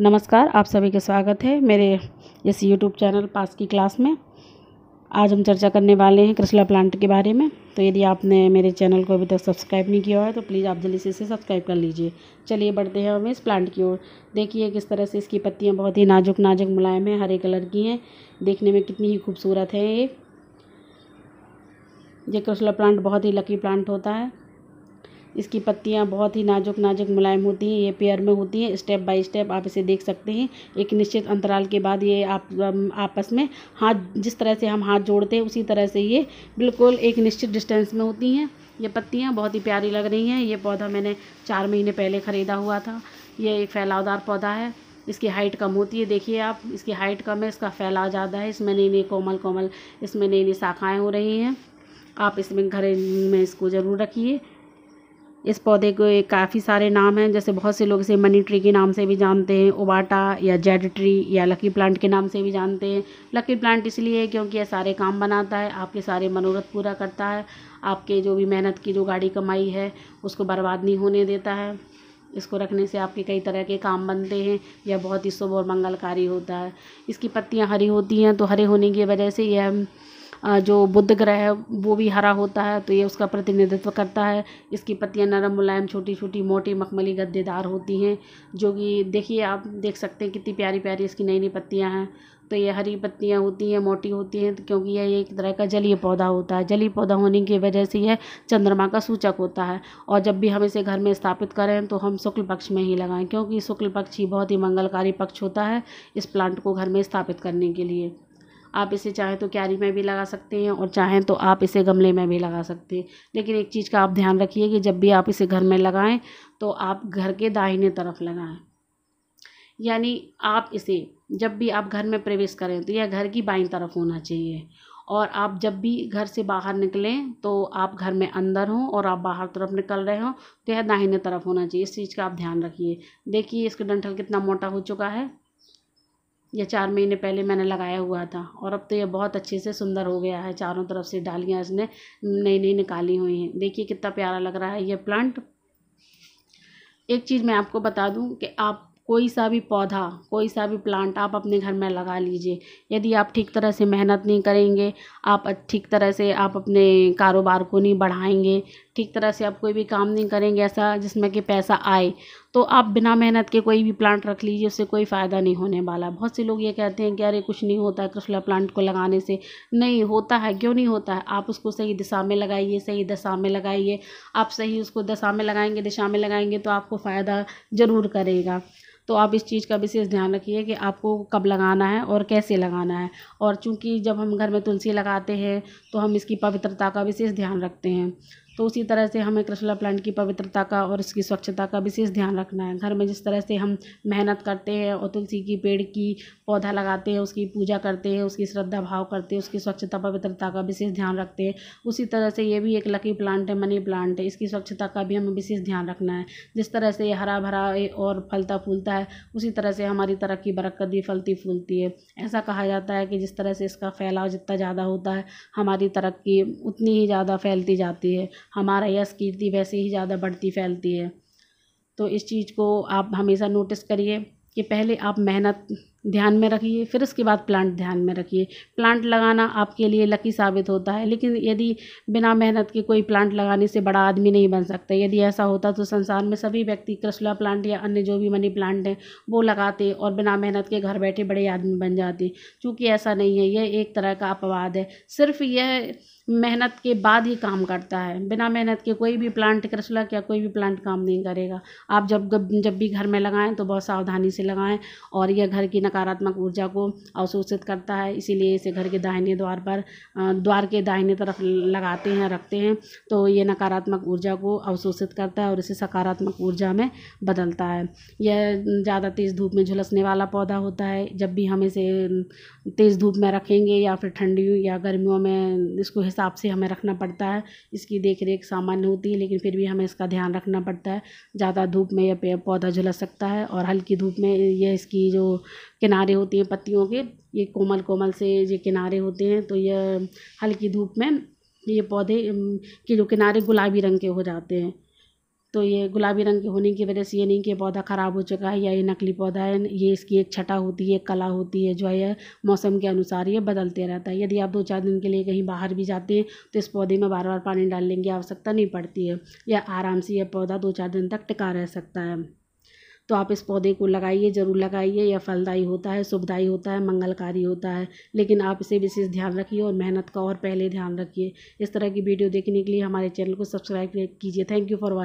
नमस्कार आप सभी का स्वागत है मेरे इस YouTube चैनल पास की क्लास में आज हम चर्चा करने वाले हैं क्रिसला प्लांट के बारे में तो यदि आपने मेरे चैनल को अभी तक सब्सक्राइब नहीं किया है तो प्लीज़ आप जल्दी से इसे सब्सक्राइब कर लीजिए चलिए बढ़ते हैं हमें इस प्लांट की ओर देखिए किस तरह से इसकी पत्तियाँ बहुत ही नाजुक नाजुक मुलायम हैं हरे कलर की हैं देखने में कितनी ही खूबसूरत है ये ये क्रिसला प्लांट बहुत ही लकी प्लांट होता है इसकी पत्तियाँ बहुत ही नाजुक नाजुक मुलायम होती हैं ये पेयर में होती हैं स्टेप बाय स्टेप आप इसे देख सकते हैं एक निश्चित अंतराल के बाद ये आप आपस में हाथ जिस तरह से हम हाथ जोड़ते हैं उसी तरह से ये बिल्कुल एक निश्चित डिस्टेंस में होती हैं ये पत्तियाँ बहुत ही प्यारी लग रही हैं ये पौधा मैंने चार महीने पहले ख़रीदा हुआ था ये एक फैलावदार पौधा है इसकी हाइट कम होती है देखिए आप इसकी हाइट कम है इसका फैलाव ज़्यादा है इसमें नई नई कोमल कोमल इसमें नई नई शाखाएँ हो रही हैं आप इसमें घर में इसको ज़रूर रखिए इस पौधे के काफ़ी सारे नाम हैं जैसे बहुत से लोग इसे मनी ट्री के नाम से भी जानते हैं ओबाटा या जेड ट्री या लकी प्लांट के नाम से भी जानते हैं लकी प्लांट इसलिए क्योंकि यह सारे काम बनाता है आपके सारे मनोरथ पूरा करता है आपके जो भी मेहनत की जो गाड़ी कमाई है उसको बर्बाद नहीं होने देता है इसको रखने से आपके कई तरह के काम बनते हैं यह बहुत ही शुभ और मंगलकारी होता है इसकी पत्तियाँ हरी होती हैं तो हरे होने की वजह से यह जो बुध ग्रह है वो भी हरा होता है तो ये उसका प्रतिनिधित्व करता है इसकी पत्तियाँ नरम मुलायम छोटी छोटी मोटी मखमली गद्देदार होती हैं जो कि देखिए आप देख सकते हैं कितनी प्यारी प्यारी इसकी नई नई पत्तियाँ हैं तो ये हरी पत्तियाँ होती हैं मोटी होती हैं तो क्योंकि यह एक तरह का जलीय पौधा होता है जलीय पौधा होने की वजह से यह चंद्रमा का सूचक होता है और जब भी हम इसे घर में स्थापित करें तो हम शुक्ल पक्ष में ही लगाएं क्योंकि शुक्ल पक्ष ही बहुत ही मंगलकारी पक्ष होता है इस प्लांट को घर में स्थापित करने के लिए आप इसे चाहें तो क्यारी में भी लगा सकते हैं और चाहें तो आप इसे गमले में भी लगा सकते हैं लेकिन एक चीज़ का आप ध्यान रखिए कि जब भी आप इसे घर में लगाएं तो आप घर के दाहिने तरफ लगाएं यानी आप इसे जब भी आप घर में प्रवेश करें तो यह घर की बाई तरफ होना चाहिए और आप जब भी घर से बाहर निकलें तो आप घर में अंदर हों और आप बाहर तरफ निकल रहे हों तो यह दाहिने तरफ होना चाहिए इस चीज़ का आप ध्यान रखिए देखिए इसका डंठल कितना मोटा हो चुका है ये चार महीने पहले मैंने लगाया हुआ था और अब तो ये बहुत अच्छे से सुंदर हो गया है चारों तरफ से डालियाँ इसने नई नई निकाली हुई हैं देखिए कितना प्यारा लग रहा है ये प्लांट एक चीज़ मैं आपको बता दूं कि आप कोई सा भी पौधा कोई सा भी प्लांट आप अपने घर में लगा लीजिए यदि आप ठीक तरह से मेहनत नहीं करेंगे आप ठीक तरह से आप अपने कारोबार को नहीं बढ़ाएंगे ठीक तरह से आप कोई भी काम नहीं करेंगे ऐसा जिसमें कि पैसा आए तो आप बिना मेहनत के कोई भी प्लांट रख लीजिए उससे कोई फ़ायदा नहीं होने वाला बहुत से लोग ये कहते हैं कि अरे कुछ नहीं होता है कृष्णा प्लांट को लगाने से नहीं होता है क्यों नहीं होता है आप उसको सही दिशा में लगाइए सही दशा में लगाइए आप सही उसको दशा में लगाएंगे दिशा में लगाएंगे तो आपको फ़ायदा ज़रूर करेगा तो आप इस चीज़ का विशेष ध्यान रखिए कि आपको कब लगाना है और कैसे लगाना है और चूँकि जब हम घर में तुलसी लगाते हैं तो हम इसकी पवित्रता का विशेष ध्यान रखते हैं तो उसी तरह से हमें कृष्णा प्लांट की पवित्रता का और इसकी स्वच्छता का विशेष ध्यान रखना है घर में जिस तरह से हम मेहनत करते हैं और तुलसी की पेड़ की पौधा लगाते हैं उसकी पूजा करते हैं उसकी श्रद्धा भाव करते हैं उसकी स्वच्छता पवित्रता का विशेष ध्यान रखते हैं उसी तरह से ये भी एक लकी प्लांट है मनी प्लांट है इसकी स्वच्छता का भी हमें विशेष ध्यान रखना है जिस तरह से ये हरा भरा और फलता फूलता है उसी तरह से हमारी तरक्की बरकत भी फलती फूलती है ऐसा कहा जाता है कि जिस तरह से इसका फैलाव जितना ज़्यादा होता है हमारी तरक्की उतनी ही ज़्यादा फैलती जाती है हमारा यश कीर्ति वैसे ही ज़्यादा बढ़ती फैलती है तो इस चीज़ को आप हमेशा नोटिस करिए कि पहले आप मेहनत ध्यान में रखिए फिर उसके बाद प्लांट ध्यान में रखिए प्लांट लगाना आपके लिए लकी साबित होता है लेकिन यदि बिना मेहनत के कोई प्लांट लगाने से बड़ा आदमी नहीं बन सकता यदि ऐसा होता तो संसार में सभी व्यक्ति कृष्णा प्लांट या अन्य जो भी मनी प्लांट हैं वो लगाते और बिना मेहनत के घर बैठे बड़े आदमी बन जाते चूँकि ऐसा नहीं है यह एक तरह का अपवाद है सिर्फ यह मेहनत के बाद ही काम करता है बिना मेहनत के कोई भी प्लांट कृष्णा क्या कोई भी प्लांट काम नहीं करेगा आप जब जब भी घर में लगाएं तो बहुत सावधानी से लगाएँ और यह घर की नकारात्मक ऊर्जा को अवशोषित करता है इसीलिए इसे घर के दाहिने द्वार पर द्वार के दाहिने तरफ लगाते हैं रखते हैं तो ये नकारात्मक ऊर्जा को अवशोषित करता है और इसे सकारात्मक ऊर्जा में बदलता है यह ज़्यादा तेज़ धूप में झुलसने वाला पौधा होता है जब भी हम इसे तेज़ धूप में रखेंगे या फिर ठंडियों या गर्मियों में इसको हिसाब से हमें रखना पड़ता है इसकी देख रेख सामान्य होती है लेकिन फिर भी हमें इसका ध्यान रखना पड़ता है ज़्यादा धूप में यह पौधा झुलस सकता है और हल्की धूप में यह इसकी जो किनारे होते हैं पत्तियों के ये कोमल कोमल से ये किनारे होते हैं तो यह हल्की धूप में ये पौधे के जो किनारे गुलाबी रंग के हो जाते हैं तो ये गुलाबी रंग के होने की वजह से ये नहीं कि पौधा ख़राब हो चुका है या ये नकली पौधा है ये इसकी एक छटा होती है कला होती है जो है मौसम के अनुसार ये बदलते रहता है यदि आप दो चार दिन के लिए कहीं बाहर भी जाते हैं तो इस पौधे में बार बार पानी डालने की आवश्यकता नहीं पड़ती है या आराम से यह पौधा दो चार दिन तक टिका रह सकता है तो आप इस पौधे को लगाइए ज़रूर लगाइए यह फलदायी होता है शुभदायी होता है मंगलकारी होता है लेकिन आप इसे विशेष ध्यान रखिए और मेहनत का और पहले ध्यान रखिए इस तरह की वीडियो देखने के लिए हमारे चैनल को सब्सक्राइब कीजिए थैंक यू फॉर वॉचिंग